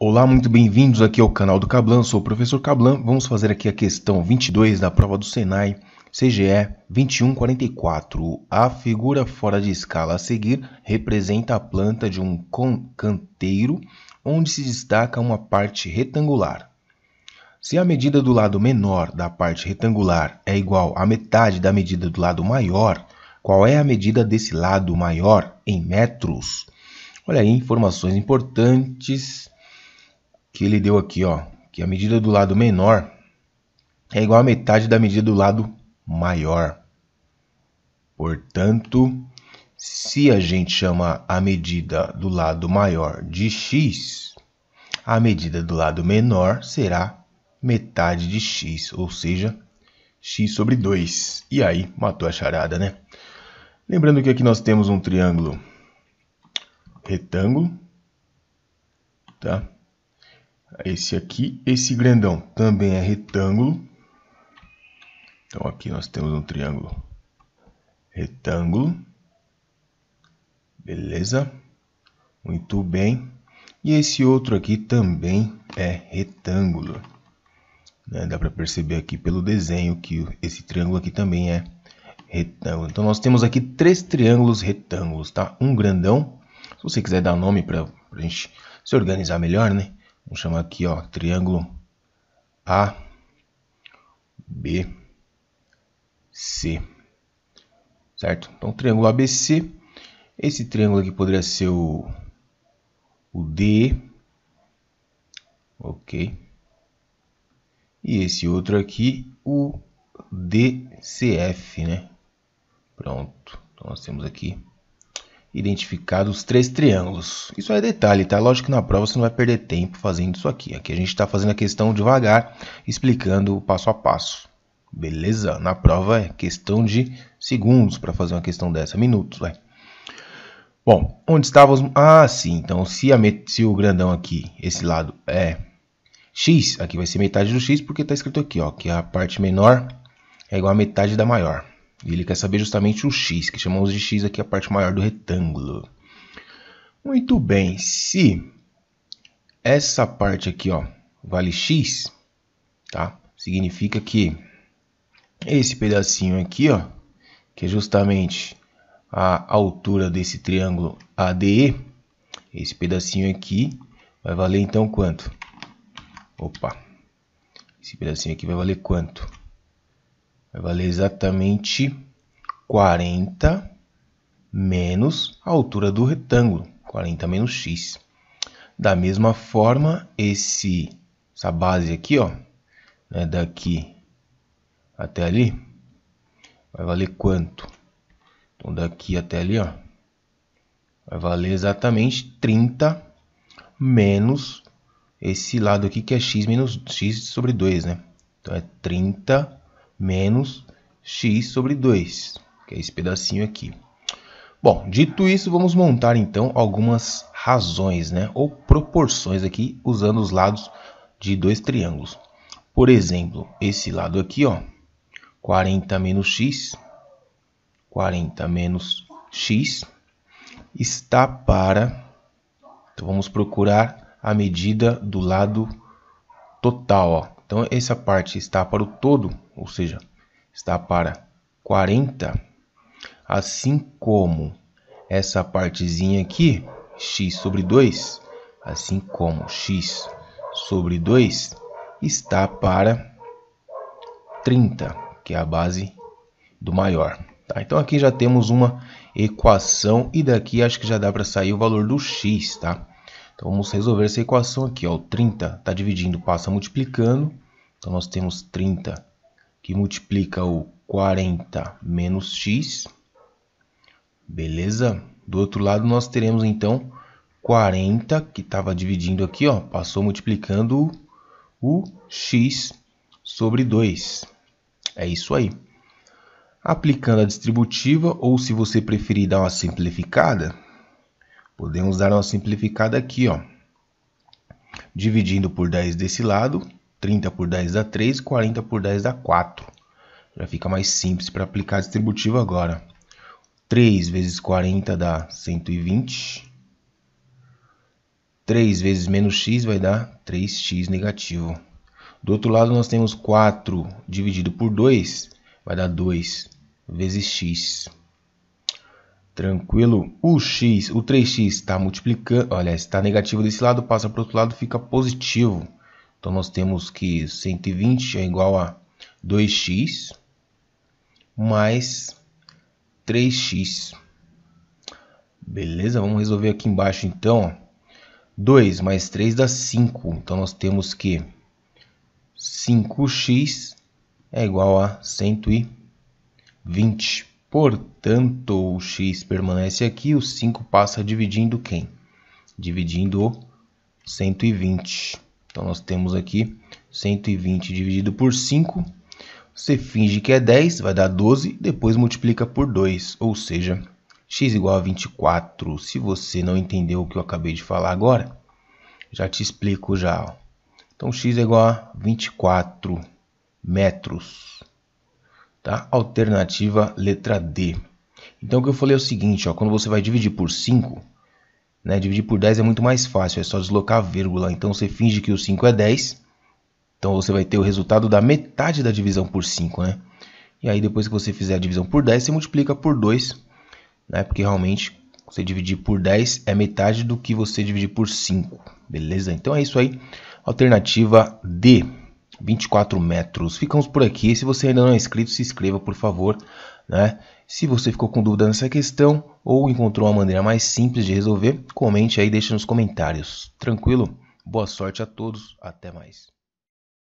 Olá, muito bem-vindos aqui ao canal do Cablan, sou o professor Cablan. Vamos fazer aqui a questão 22 da prova do Senai, CGE 2144. A figura fora de escala a seguir representa a planta de um canteiro onde se destaca uma parte retangular. Se a medida do lado menor da parte retangular é igual à metade da medida do lado maior, qual é a medida desse lado maior em metros? Olha aí, informações importantes que ele deu aqui, ó, que a medida do lado menor é igual a metade da medida do lado maior. Portanto, se a gente chama a medida do lado maior de x, a medida do lado menor será metade de x, ou seja, x sobre 2. E aí, matou a charada, né? Lembrando que aqui nós temos um triângulo retângulo, tá? esse aqui. Esse grandão também é retângulo. Então aqui nós temos um triângulo retângulo. Beleza? Muito bem. E esse outro aqui também é retângulo. Né? Dá para perceber aqui pelo desenho que esse triângulo aqui também é retângulo. Então nós temos aqui três triângulos retângulos, tá? Um grandão. Se você quiser dar nome para a gente se organizar melhor, né? Vou chamar aqui, ó, triângulo A, B, C, certo? Então, triângulo ABC, esse triângulo aqui poderia ser o, o D, ok? E esse outro aqui, o DCF, né? Pronto, então nós temos aqui identificado os três triângulos. Isso é detalhe, tá? Lógico que na prova você não vai perder tempo fazendo isso aqui. Aqui a gente está fazendo a questão devagar, explicando o passo a passo. Beleza? Na prova é questão de segundos para fazer uma questão dessa, minutos, vai. Bom, onde estávamos? Ah, sim, então se, a met... se o grandão aqui, esse lado é x, aqui vai ser metade do x, porque está escrito aqui, ó, que a parte menor é igual a metade da maior. E ele quer saber justamente o x, que chamamos de x aqui a parte maior do retângulo. Muito bem, se essa parte aqui ó, vale x, tá? significa que esse pedacinho aqui, ó, que é justamente a altura desse triângulo ADE, esse pedacinho aqui vai valer então quanto? Opa, esse pedacinho aqui vai valer quanto? Vai valer exatamente 40 menos a altura do retângulo, 40 menos x. Da mesma forma, esse, essa base aqui, ó, né, daqui até ali, vai valer quanto? Então, daqui até ali, ó, vai valer exatamente 30 menos esse lado aqui que é x menos x sobre 2, né? Então, é 30 menos x sobre 2, que é esse pedacinho aqui. Bom, dito isso, vamos montar então algumas razões, né, ou proporções aqui, usando os lados de dois triângulos. Por exemplo, esse lado aqui, ó, 40 menos x, 40 menos x, está para... Então, vamos procurar a medida do lado total, ó, então essa parte está para o todo, ou seja, está para 40, assim como essa partezinha aqui, x sobre 2, assim como x sobre 2 está para 30, que é a base do maior. Tá? Então aqui já temos uma equação e daqui acho que já dá para sair o valor do x, tá? Então vamos resolver essa equação aqui, ó, o 30 está dividindo, passa multiplicando, então nós temos 30 que multiplica o 40 menos x. Beleza? Do outro lado nós teremos então 40 que estava dividindo aqui, ó, passou multiplicando o x sobre 2. É isso aí. Aplicando a distributiva, ou se você preferir dar uma simplificada, podemos dar uma simplificada aqui, ó. Dividindo por 10 desse lado, 30 por 10 dá 3, 40 por 10 dá 4. Já fica mais simples para aplicar a distributiva agora. 3 vezes 40 dá 120. 3 vezes menos x vai dar 3x negativo. Do outro lado, nós temos 4 dividido por 2, vai dar 2 vezes x. Tranquilo? O x, o 3x está multiplicando, olha, está negativo desse lado, passa para o outro lado, fica positivo. Então nós temos que 120 é igual a 2x mais 3x. Beleza? Vamos resolver aqui embaixo então. 2 mais 3 dá 5. Então nós temos que 5x é igual a 120. Portanto, o x permanece aqui, o 5 passa dividindo quem? Dividindo 120. Então nós temos aqui 120 dividido por 5. Você finge que é 10, vai dar 12, depois multiplica por 2, ou seja, x igual a 24. Se você não entendeu o que eu acabei de falar agora, já te explico já. Então x é igual a 24 metros. Tá? Alternativa letra D. Então o que eu falei é o seguinte, ó, quando você vai dividir por 5, né? Dividir por 10 é muito mais fácil, é só deslocar a vírgula. Então você finge que o 5 é 10. Então você vai ter o resultado da metade da divisão por 5, né? E aí depois que você fizer a divisão por 10, você multiplica por 2, né? Porque realmente você dividir por 10 é metade do que você dividir por 5, beleza? Então é isso aí. Alternativa D, 24 metros. Ficamos por aqui. Se você ainda não é inscrito, se inscreva, por favor, né? Se você ficou com dúvida nessa questão ou encontrou uma maneira mais simples de resolver, comente aí, deixe nos comentários. Tranquilo? Boa sorte a todos, até mais.